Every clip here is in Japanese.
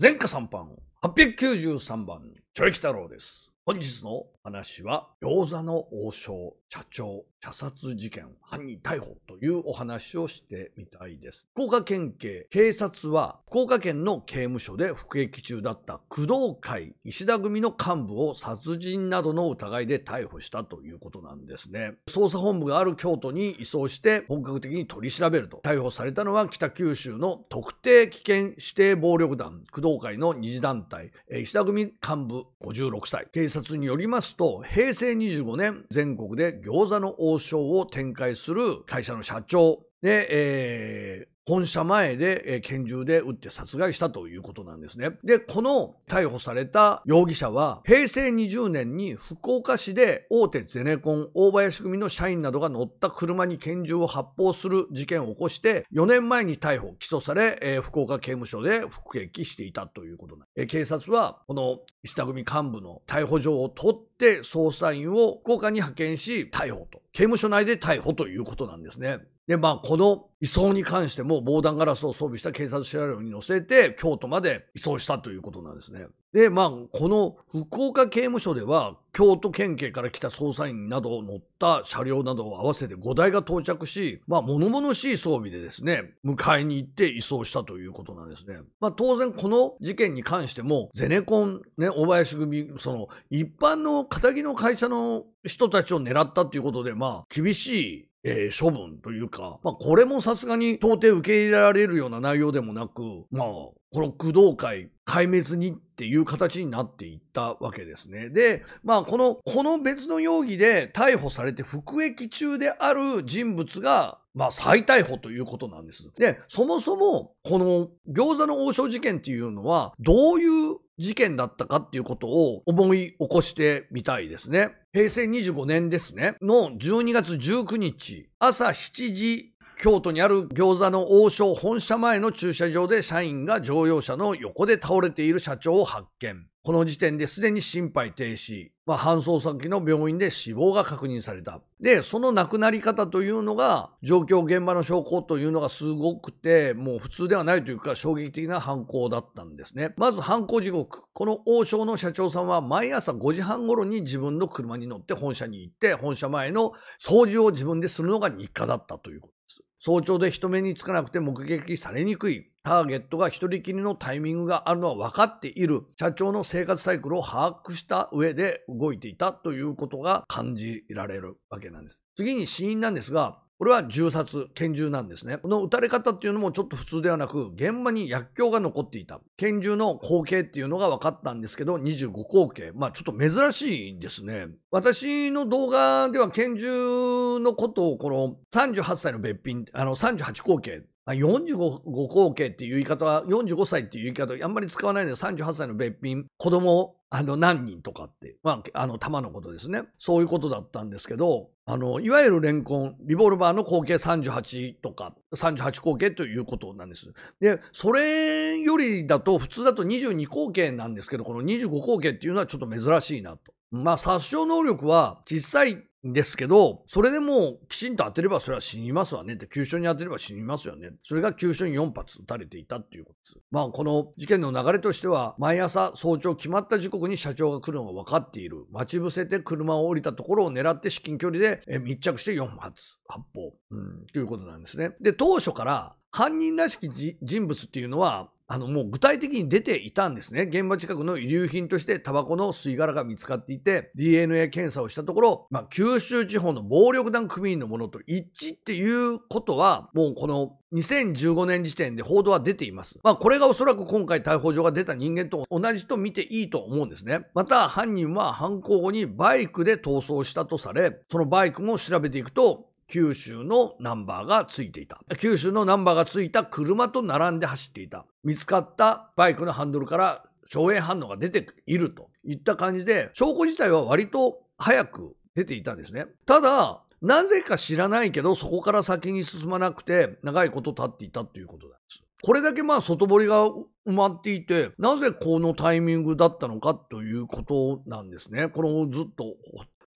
前科三番、893番、ちょいき太郎です。本日の話は、餃子の王将、社長、射殺事件、犯人逮捕というお話をしてみたいです。福岡県警、警察は、福岡県の刑務所で服役中だった工藤会石田組の幹部を殺人などの疑いで逮捕したということなんですね。捜査本部がある京都に移送して、本格的に取り調べると。逮捕されたのは北九州の特定危険指定暴力団、工藤会の二次団体、石田組幹部56歳、警察察によりますと、平成25年、全国で餃子の王将を展開する会社の社長で、えー、本社前で、拳銃で撃って殺害したということなんですね。で、この逮捕された容疑者は、平成20年に福岡市で大手ゼネコン大林組の社員などが乗った車に拳銃を発砲する事件を起こして、4年前に逮捕、起訴され、福岡刑務所で服役していたということなんです。警察はこの石田組幹部の逮捕状を取って捜査員を福岡に派遣し逮捕と刑務所内で逮捕ということなんですね。で、まあ、この移送に関しても防弾ガラスを装備した警察車両に乗せて京都まで移送したということなんですね。で、まあ、この福岡刑務所では、京都県警から来た捜査員などを乗った車両などを合わせて5台が到着し、まあ、物々しい装備でですね、迎えに行って移送したということなんですね。まあ、当然この事件に関しても、ゼネコン、ね、小林組、その、一般の仇の会社の人たちを狙ったということで、まあ、厳しいえー、処分というか、まあ、これもさすがに到底受け入れられるような内容でもなく、まあ、この工藤会壊滅にっていう形になっていったわけですね。で、まあ、この、この別の容疑で逮捕されて服役中である人物が、まあ、再逮捕ということなんです。で、そもそも、この餃子の王将事件っていうのは、どういう事件だったかっていうことを思い起こしてみたいですね。平成25年ですね、の12月19日、朝7時京都にある餃子の王将本社前の駐車場で社員が乗用車の横で倒れている社長を発見。この時点ですでに心肺停止、まあ、搬送先の病院で死亡が確認された。で、その亡くなり方というのが、状況現場の証拠というのがすごくて、もう普通ではないというか、衝撃的な犯行だったんですね。まず犯行時刻。この王将の社長さんは、毎朝5時半頃に自分の車に乗って本社に行って、本社前の掃除を自分でするのが日課だったということ。早朝で人目につかなくて目撃されにくい、ターゲットが一人きりのタイミングがあるのは分かっている、社長の生活サイクルを把握した上で動いていたということが感じられるわけなんです。次に死因なんですが、これは銃殺、拳銃なんですね。この撃たれ方っていうのもちょっと普通ではなく、現場に薬莢が残っていた。拳銃の口径っていうのが分かったんですけど、25口径。まあちょっと珍しいですね。私の動画では拳銃のことをこの38歳の別品、あの38口径まあ、45後継っていう言い方は、45歳っていう言い方あんまり使わないので、38歳の別品、子供、あの、何人とかって、まあ、あの、玉のことですね。そういうことだったんですけど、あの、いわゆるレンコン、リボルバーの後継38とか、38後継ということなんです。で、それよりだと、普通だと22後継なんですけど、この25後継っていうのはちょっと珍しいなと。まあ殺傷能力は小さいんですけど、それでもきちんと当てればそれは死にますわねって、急所に当てれば死にますよね。それが急所に4発撃たれていたっていうことです。まあこの事件の流れとしては、毎朝早朝決まった時刻に社長が来るのが分かっている。待ち伏せて車を降りたところを狙って至近距離で密着して4発発砲。うん、ということなんですね。で、当初から犯人らしき人物っていうのはあの、もう具体的に出ていたんですね。現場近くの遺留品としてタバコの吸い殻が見つかっていて、DNA 検査をしたところ、まあ、九州地方の暴力団組員のものと一致っていうことは、もうこの2015年時点で報道は出ています。まあ、これがおそらく今回逮捕状が出た人間と同じと見ていいと思うんですね。また、犯人は犯行後にバイクで逃走したとされ、そのバイクも調べていくと、九州のナンバーがついていた。九州のナンバーがついた車と並んで走っていた。見つかったバイクのハンドルから硝煙反応が出ているといった感じで、証拠自体は割と早く出ていたんですね。ただ、なぜか知らないけど、そこから先に進まなくて、長いこと経っていたということです。これだけまあ外堀が埋まっていて、なぜこのタイミングだったのかということなんですね。このずっと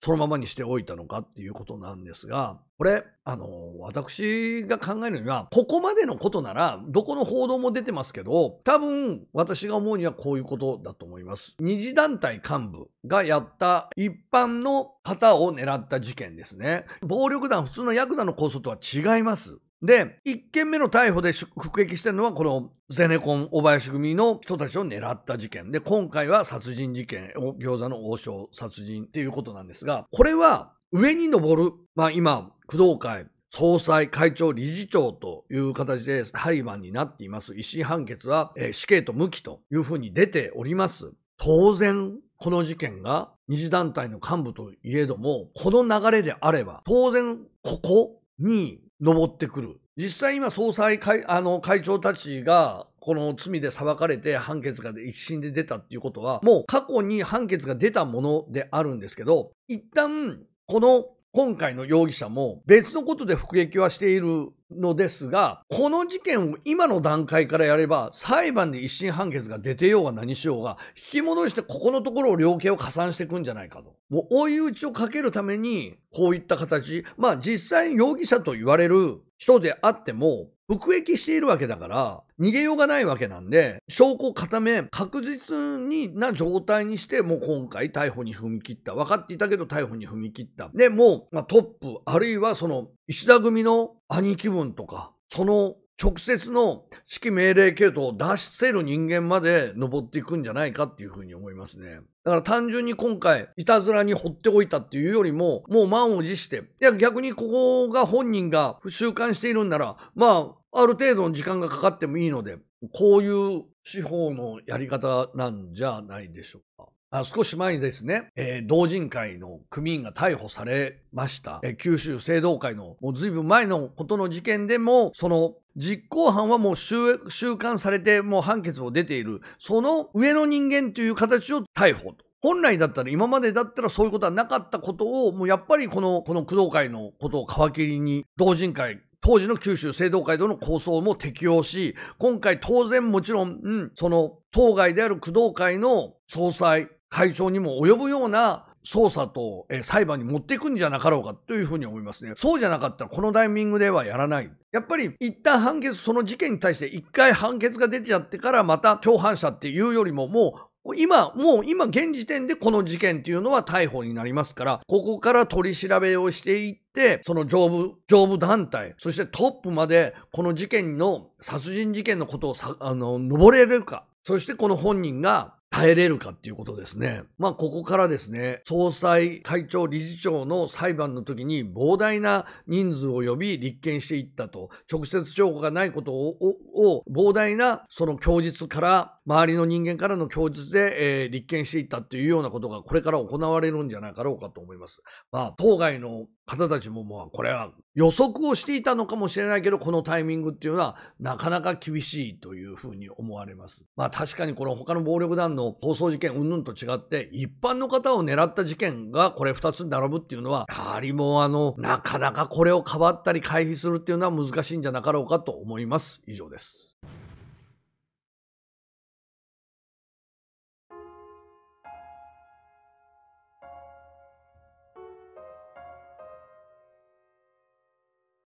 そのままにしておいたのかっていうことなんですが、これ、あの、私が考えるには、ここまでのことなら、どこの報道も出てますけど、多分、私が思うにはこういうことだと思います。二次団体幹部がやった一般の方を狙った事件ですね。暴力団、普通のヤクザの構想とは違います。で、1件目の逮捕で服役してるのは、このゼネコン小林組の人たちを狙った事件で、今回は殺人事件、餃子の王将殺人っていうことなんですが、これは上に上る、まあ今、工藤会、総裁、会長、理事長という形で裁判になっています。一審判決は、えー、死刑と無期というふうに出ております。当然、この事件が二次団体の幹部といえども、この流れであれば、当然、ここに登ってくる。実際今総裁会、あの会長たちが、この罪で裁かれて判決が一審で出たっていうことは、もう過去に判決が出たものであるんですけど、一旦、この今回の容疑者も別のことで服役はしているのですが、この事件を今の段階からやれば、裁判で一審判決が出てようが何しようが、引き戻してここのところを量刑を加算していくんじゃないかと。もう追い打ちをかけるために、こういった形、まあ実際容疑者と言われる人であっても、服役しているわけだから、逃げようがないわけなんで、証拠を固め、確実にな状態にして、もう今回逮捕に踏み切った。分かっていたけど逮捕に踏み切った。で、もう、まあ、トップ、あるいはその、石田組の兄貴分とか、その直接の指揮命令系統を出せる人間まで登っていくんじゃないかっていうふうに思いますね。だから単純に今回、いたずらに放っておいたっていうよりも、もう満を持して、いや逆にここが本人が習慣しているんなら、まあ、ある程度の時間がかかってもいいので、こういう司法のやり方なんじゃないでしょうか。少し前にですね、えー、同人会の組員が逮捕されました、えー、九州青道会のもう随分前のことの事件でもその実行犯はもう収監されてもう判決も出ているその上の人間という形を逮捕と。本来だったら、今までだったらそういうことはなかったことを、もうやっぱりこの、この工藤会のことを皮切りに、同人会当時の九州制度街道の構想も適用し、今回当然もちろん、うん、その当該である工藤会の総裁、会長にも及ぶような捜査と、え裁判に持っていくんじゃなかろうかというふうに思いますね。そうじゃなかったらこのタイミングではやらない。やっぱり一旦判決、その事件に対して一回判決が出ちゃってからまた共犯者っていうよりももう今、もう今現時点でこの事件っていうのは逮捕になりますから、ここから取り調べをしていって、その上部、上部団体、そしてトップまでこの事件の、殺人事件のことをさ、あの、登れるか、そしてこの本人が耐えれるかっていうことですね。まあ、ここからですね、総裁、会長、理事長の裁判の時に膨大な人数を呼び立件していったと、直接証拠がないことを、を膨大なその供述から周りの人間からの供述で、えー、立件していったっていうようなことがこれから行われるんじゃなかろうかと思います。まあ、当該の方たちも、まあ、これは予測をしていたのかもしれないけど、このタイミングっていうのはなかなか厳しいというふうに思われます。まあ、確かにこの他の暴力団の逃走事件云々と違って、一般の方を狙った事件がこれ二つ並ぶっていうのは、やはりもうあの、なかなかこれをかばったり回避するっていうのは難しいんじゃなかろうかと思います。以上です。